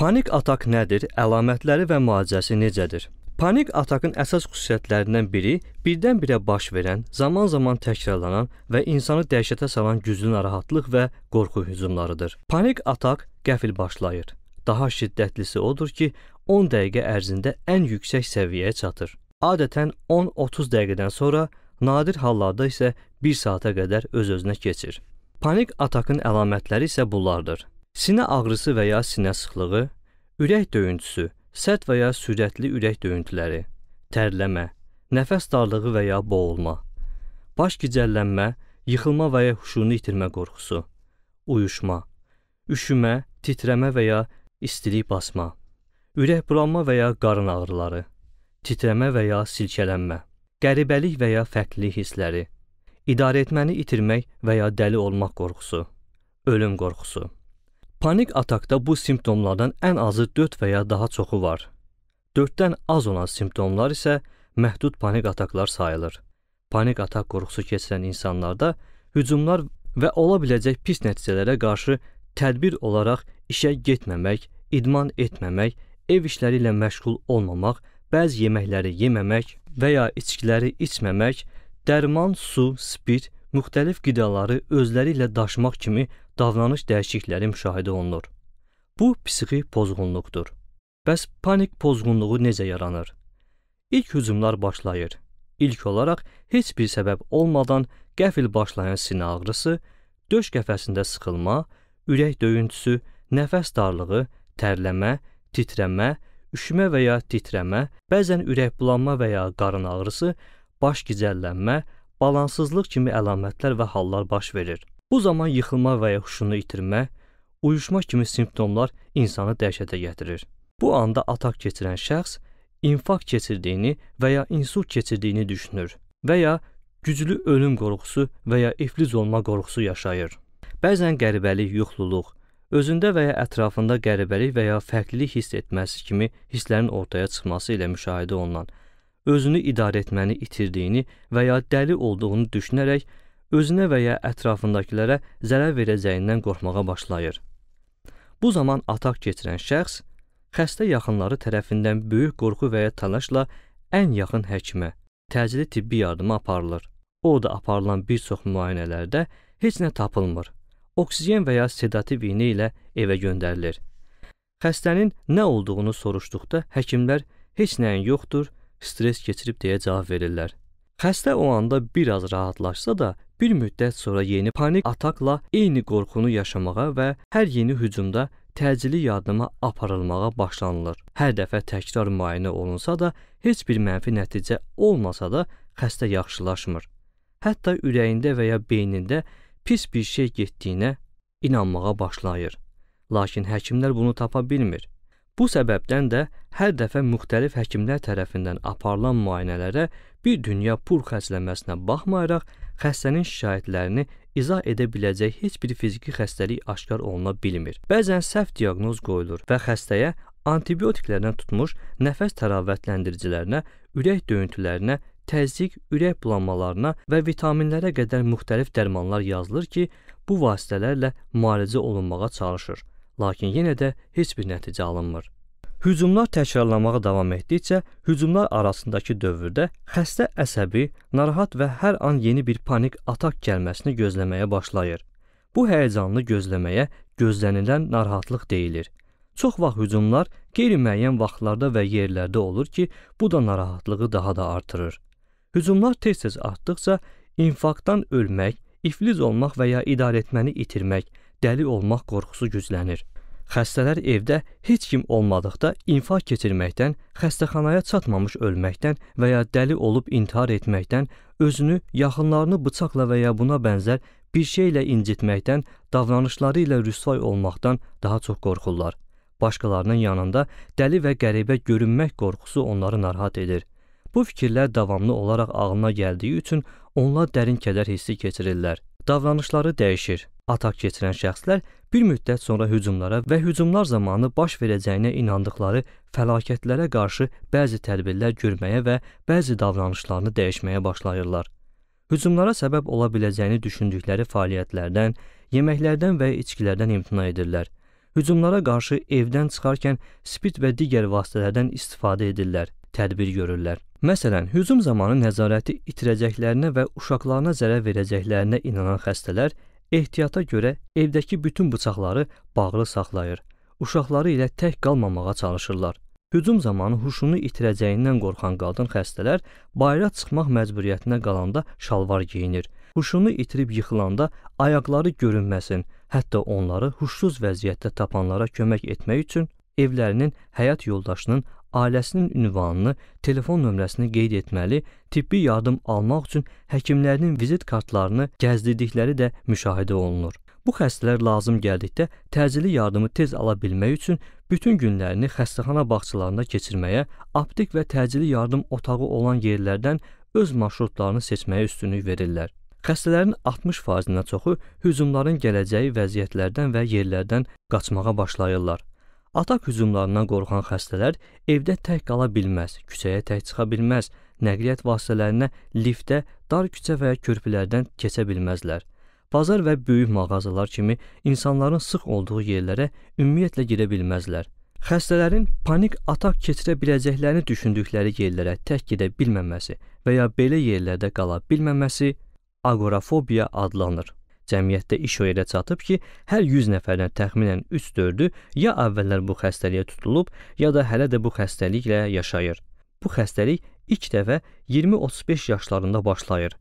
Panik atak nədir, əlamətləri və müalicəsi necədir? Panik atakın əsas xüsusiyyətlərindən biri birdən-birə baş verən, zaman-zaman təkrarlanan və insanı dəhşətə salan güclü narahatlıq və qorxu hücumlarıdır. Panik atak qəfil başlayır. Daha şiddətlisi odur ki, 10 dəqiqə ərzində ən yüksək səviyyəyə çatır. Adətən 10-30 dəqiqədən sonra, nadir hallarda isə 1 saata qədər öz-özünə keçir. Panik atakın əlamətləri isə bunlardır: Sinə ağrısı və ya sinə sıxlığı, ürək döyüntüsü, sərt və ya sürətli ürək döyüntüləri, tərləmə, nəfəs darlığı və ya boğulma, baş gicəllənmə, yıxılma və ya huşunu itirmə qorxusu, uyuşma, üşümə, titrəmə və ya istilik basma, ürək bulanma və ya qarın ağrıları, titrəmə və ya silkələnmə, qəribəlik və ya fərqli hissləri, idarəetməni itirmək və ya dəli olmaq qorxusu, ölüm qorxusu. Panik atakda bu simptomlardan ən azı 4 və ya daha çoxu var. 4-dən az olan simptomlar isə məhdud panik ataklar sayılır. Panik atak qorxusu keçirən insanlarda hücumlar və ola biləcək pis nəticələrə qarşı tədbir olaraq işə getməmək, idman etməmək, ev işləri ilə məşğul olmamaq, bəzi yeməkləri yeməmək və ya içkiləri içməmək, dərman, su, spirt, müxtəlif qidaları özləri ilə daşımaq kimi davranış dəyişiklikləri müşahidə olunur. Bu psixi pozğunluqdur. Bəs panik pozğunluğu necə yaranır? İlk hücumlar başlayır. İlk olaraq heç bir səbəb olmadan qəfil başlayan sinə ağrısı, döş qəfəsində sıxılma, ürək döyüntüsü, nəfəs darlığı, tərləmə, titrəmə, üşümə və ya titrəmə, bəzən ürək bulanma və ya qarın ağrısı, baş gicəllənmə, balansızlıq kimi əlamətlər və hallar baş verir. Bu zaman yıxılma və ya huşunu itirmə, uyuşma kimi simptomlar insanı dəhşətə gətirir. Bu anda atak keçirən şəxs infarkt keçirdiyini və ya insult keçirdiyini düşünür və ya güclü ölüm qorxusu və ya iflic olma qorxusu yaşayır. Bəzən qəribəlik, yuxluluq, özündə və ya ətrafında qəribəlik və ya fərqlilik hiss etməsi kimi hisslərin ortaya çıxması ilə müşahidə olunan, özünü idarə etməni itirdiyini və ya dəli olduğunu düşünərək özünə və ya ətrafındakılərə zərər verəcəyindən qorxmağa başlayır. Bu zaman ataq keçirən şəxs xəstə yaxınları tərəfindən böyük qorxu və ya təlaşla ən yaxın həkimə, təcili tibbi yardıma aparılır. O da aparılan bir çox müayinələrdə heç nə tapılmır. Oksigen və ya sedativ iynə ilə evə göndərilir. Xəstənin nə olduğunu soruşduqda həkimlər heç nəyin yoxdur, stres keçirib deyə cavab verirlər. Xəstə o anda bir az rahatlaşsa da, Bir müddət sonra yeni panik atakla eyni qorxunu yaşamağa və hər yeni hücumda təcili yardıma aparılmağa başlanılır. Hər dəfə təkrar müayinə olunsa da, heç bir mənfi nəticə olmasa da xəstə yaxşılaşmır. Hətta ürəyində və ya beynində pis bir şey getdiyinə inanmağa başlayır. Lakin həkimlər bunu tapa bilmir. Bu səbəbdən də hər dəfə müxtəlif həkimlər tərəfindən aparılan müayinələrə bir dünya pul xərcləməsinə baxmayaraq xəstənin şikayətlərini izah edə biləcək heç bir fiziki xəstəlik aşkar oluna bilmir. Bəzən səhv diaqnoz qoyulur və xəstəyə antibiotiklərdən tutmuş nəfəs təravətləndiricilərinə, ürək döyüntülərinə, təzyiq, ürək bulanmalarına və vitaminlərə qədər müxtəlif dərmanlar yazılır ki, bu vasitələrlə müalicə olunmağa çalışır. Lakin yenə də heç bir nəticə alınmır. Hücumlar təkrarlamağa davam etdikcə, hücumlar arasındakı dövrdə xəstə əsəbi, narahat və hər an yeni bir panik atak gəlməsini gözləməyə başlayır. Bu həyəcanlı gözləməyə gözlənilən narahatlıq deyilir. Çox vaxt hücumlar qeyri-müəyyən vaxtlarda və yerlərdə olur ki, bu da narahatlığı daha da artırır. Hücumlar tez-tez artdıqca infarktdan ölmək, iflic olmaq və ya idarəetməni itirmək, dəli olmaq qorxusu güclənir. Xəstələr evdə heç kim olmadıqda infarkt keçirməkdən, xəstəxanaya çatmamış ölməkdən və ya dəli olub intihar etməkdən, özünü, yaxınlarını bıçaqla və ya buna bənzər bir şeylə incitməkdən, davranışları ilə rüsvay olmaqdan daha çox qorxurlar. Başqalarının yanında dəli və qəribə görünmək qorxusu onları narahat edir. Bu fikirlər davamlı olaraq ağlına gəldiyi üçün onlar dərin kədər hissi keçirirlər davranışları dəyişir. Atak keçirən şəxslər bir müddət sonra hücumlara və hücumlar zamanı baş verəcəyinə inandıkları fəlakətlərə qarşı bəzi tədbirlər görməyə və bəzi davranışlarını dəyişməyə başlayırlar. Hücumlara səbəb ola biləcəyini düşündükləri fəaliyyətlərdən, yeməklərdən və içkilərdən imtina edirlər. Hücumlara qarşı evdən çıxarkən spirт və digər vasitələrdən istifadə edirlər tədbir görürlər. Məsələn, hücum zamanı nəzarəti itirəcəklərinə və uşaqlarına zərər verəcəklərinə inanan xəstələr ehtiyata görə evdəki bütün bıçaqları bağlı saxlayır. Uşaqları ilə tək qalmamağa çalışırlar. Hücum zamanı huşunu itirəcəyindən qorxan qadın xəstələr bayıra çıxmaq məcburiyyətinə qalanda şalvar geyinir. Huşunu itirib yıxılanda ayaqları görünməsin, hətta onları huşsuz vəziyyətdə tapanlara kömək etmək üçün evlərinin həyat yoldaşının ailəsinin ünvanını, telefon nömrəsini qeyd etməli, tibbi yardım almaq üçün həkimlərinin vizit kartlarını gəzdirdikləri də müşahidə olunur. Bu xəstələr lazım gəldikdə təcili yardımı tez ala bilmək üçün bütün günlərini xəstəxana bağçalarında keçirməyə, aptek və təcili yardım otağı olan yerlərdən öz marşrutlarını seçməyə üstünlük verirlər. Xəstələrin 60%-dən çoxu hücumların gələcəyi vəziyyətlərdən və yerlərdən qaçmağa başlayırlar. Atak hücumlarından qorxan xəstələr evdə tək qala bilməz, küçəyə tək çıxa bilməz, nəqliyyat vasitələrinə, liftdə, dar küçə və ya körpülərdən keçə bilməzlər. Bazar və böyük mağazalar kimi insanların sıx olduğu yerlərə ümumiyyətlə girə bilməzlər. Xəstələrin panik atak keçirə biləcəklərini düşündükləri yerlərə tək gedə bilməməsi və ya belə yerlərdə qala bilməməsi aqorafobiya adlanır. Cəmiyyətdə iş o yerə çatıb ki, hər 100 nəfərdən təxminən 3-4-ü ya əvvəllər bu xəstəliyə tutulub, ya da hələ də bu xəstəliklə yaşayır. Bu xəstəlik ilk dəfə 20-35 yaşlarında başlayır.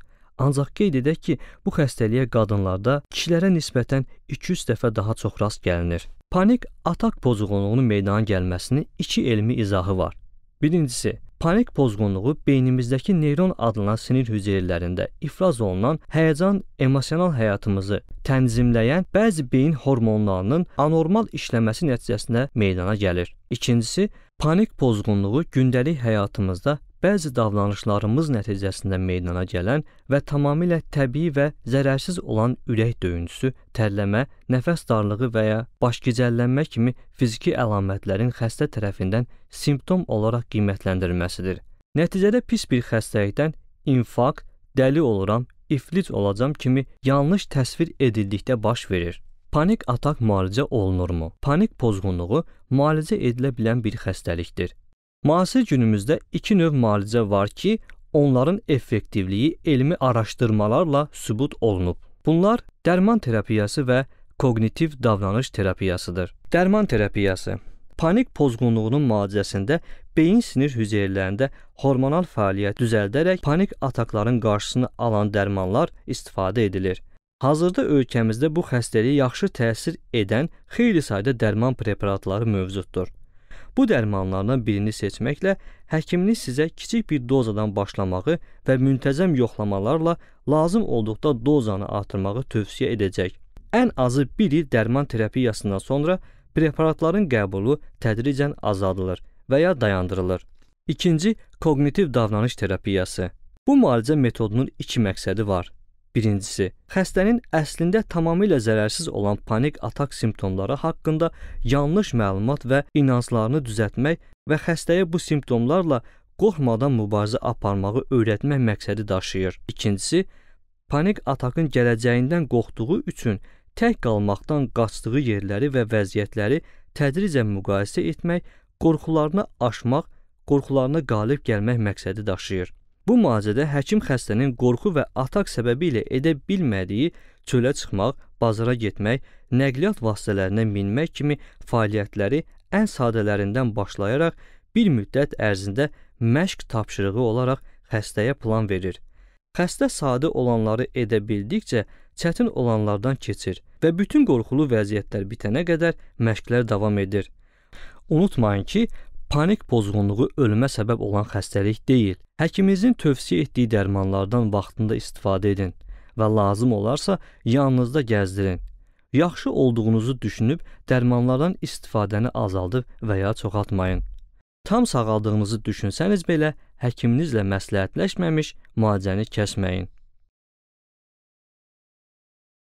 Ancaq qeyd edək ki, bu xəstəliyə qadınlarda kişilərə nisbətən 200 dəfə daha çox rast gəlinir. Panik atak pozğunluğunun meydana gəlməsinin iki elmi izahı var. Birincisi, Panik pozğunluğu beynimizdəki neyron adlanan sinir hüceyrələrində ifraz olunan həyəcan emosional həyatımızı tənzimləyən bəzi beyin hormonlarının anormal işləməsi nəticəsində meydana gəlir. İkincisi, panik pozğunluğu gündəlik həyatımızda bəzi davranışlarımız nəticəsində meydana gələn və tamamilə təbii və zərərsiz olan ürək döyüntüsü, tərləmə, nəfəs darlığı və ya baş gicəllənmə kimi fiziki əlamətlərin xəstə tərəfindən simptom olaraq qiymətləndirilməsidir. Nəticədə pis bir xəstəlikdən infarkt, dəli oluram, iflic olacam kimi yanlış təsvir edildikdə baş verir. Panik atak müalicə olunurmu? Panik pozğunluğu müalicə edilə bilən bir xəstəlikdir. Müasir günümüzdə iki növ müalicə var ki, onların effektivliyi elmi araşdırmalarla sübut olunub. Bunlar dərman terapiyası və koqnitiv davranış terapiyasıdır. Dərman terapiyası panik pozğunluğunun müalicəsində beyin sinir hüceyrələrində hormonal fəaliyyət düzəldərək panik atakların qarşısını alan dərmanlar istifadə edilir. Hazırda ölkəmizdə bu xəstəliyə yaxşı təsir edən xeyli sayda dərman preparatları mövcuddur. Bu dərmanlardan birini seçməklə həkiminiz sizə kiçik bir dozadan başlamağı və müntəzəm yoxlamalarla lazım olduqda dozanı artırmağı tövsiyə edəcək. Ən azı 1 il dərman terapiyasından sonra preparatların qəbulu tədricən azaldılır və ya dayandırılır. İkinci, koqnitiv davranış terapiyası. Bu müalicə metodunun iki məqsədi var. Birincisi, xəstənin əslində tamamilə zərərsiz olan panik atak simptomları haqqında yanlış məlumat və inanclarını düzəltmək və xəstəyə bu simptomlarla qorxmadan mübarizə aparmağı öyrətmək məqsədi daşıyır. İkincisi, panik atakın gələcəyindən qorxduğu üçün tək qalmaqdan qaçdığı yerləri və vəziyyətləri tədricən müqayisə etmək, qorxularını aşmaq, qorxularına qalib gəlmək məqsədi daşıyır. Bu müalicədə həkim xəstənin qorxu və atak səbəbi ilə edə bilmədiyi çölə çıxmaq, bazara getmək, nəqliyyat vasitələrinə minmək kimi fəaliyyətləri ən sadələrindən başlayaraq bir müddət ərzində məşq tapşırığı olaraq xəstəyə plan verir. Xəstə sadə olanları edə bildikcə çətin olanlardan keçir və bütün qorxulu vəziyyətlər bitənə qədər məşqlər davam edir. Unutmayın ki, Panik pozğunluğu ölümə səbəb olan xəstəlik deyil. Həkiminizin tövsiyə etdiyi dərmanlardan vaxtında istifadə edin və lazım olarsa yanınızda gəzdirin. Yaxşı olduğunuzu düşünüb dərmanlardan istifadəni azaldıb və ya çoxaltmayın. Tam sağaldığınızı düşünsəniz belə həkiminizlə məsləhətləşməmiş müalicəni kəsməyin.